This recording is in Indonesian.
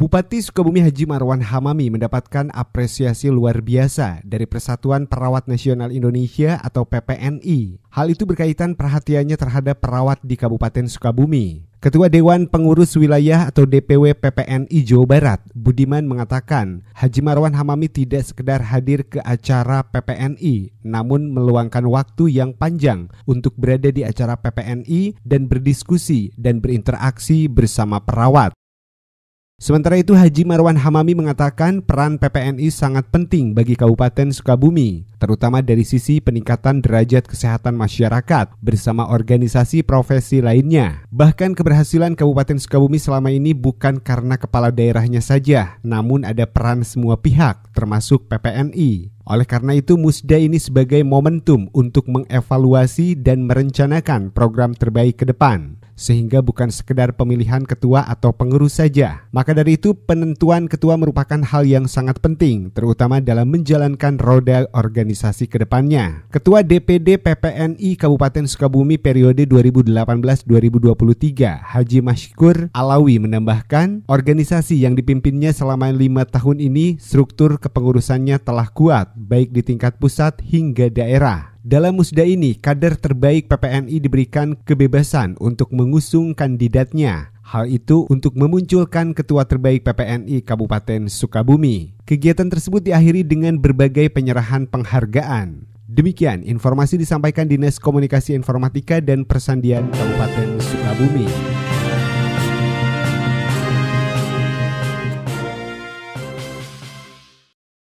Bupati Sukabumi Haji Marwan Hamami mendapatkan apresiasi luar biasa dari Persatuan Perawat Nasional Indonesia atau PPNI. Hal itu berkaitan perhatiannya terhadap perawat di Kabupaten Sukabumi. Ketua Dewan Pengurus Wilayah atau DPW PPNI Jawa Barat, Budiman mengatakan, Haji Marwan Hamami tidak sekedar hadir ke acara PPNI, namun meluangkan waktu yang panjang untuk berada di acara PPNI dan berdiskusi dan berinteraksi bersama perawat. Sementara itu Haji Marwan Hamami mengatakan peran PPNI sangat penting bagi Kabupaten Sukabumi, terutama dari sisi peningkatan derajat kesehatan masyarakat bersama organisasi profesi lainnya. Bahkan keberhasilan Kabupaten Sukabumi selama ini bukan karena kepala daerahnya saja, namun ada peran semua pihak termasuk PPNI. Oleh karena itu, musda ini sebagai momentum untuk mengevaluasi dan merencanakan program terbaik ke depan sehingga bukan sekedar pemilihan ketua atau pengurus saja. Maka dari itu, penentuan ketua merupakan hal yang sangat penting, terutama dalam menjalankan roda organisasi ke depannya. Ketua DPD PPNI Kabupaten Sukabumi periode 2018-2023, Haji Mashkur Alawi menambahkan, organisasi yang dipimpinnya selama lima tahun ini, struktur kepengurusannya telah kuat, baik di tingkat pusat hingga daerah. Dalam musda ini, kader terbaik PPNI diberikan kebebasan untuk mengusung kandidatnya. Hal itu untuk memunculkan ketua terbaik PPNI Kabupaten Sukabumi. Kegiatan tersebut diakhiri dengan berbagai penyerahan penghargaan. Demikian informasi disampaikan Dinas Komunikasi Informatika dan Persandian Kabupaten Sukabumi.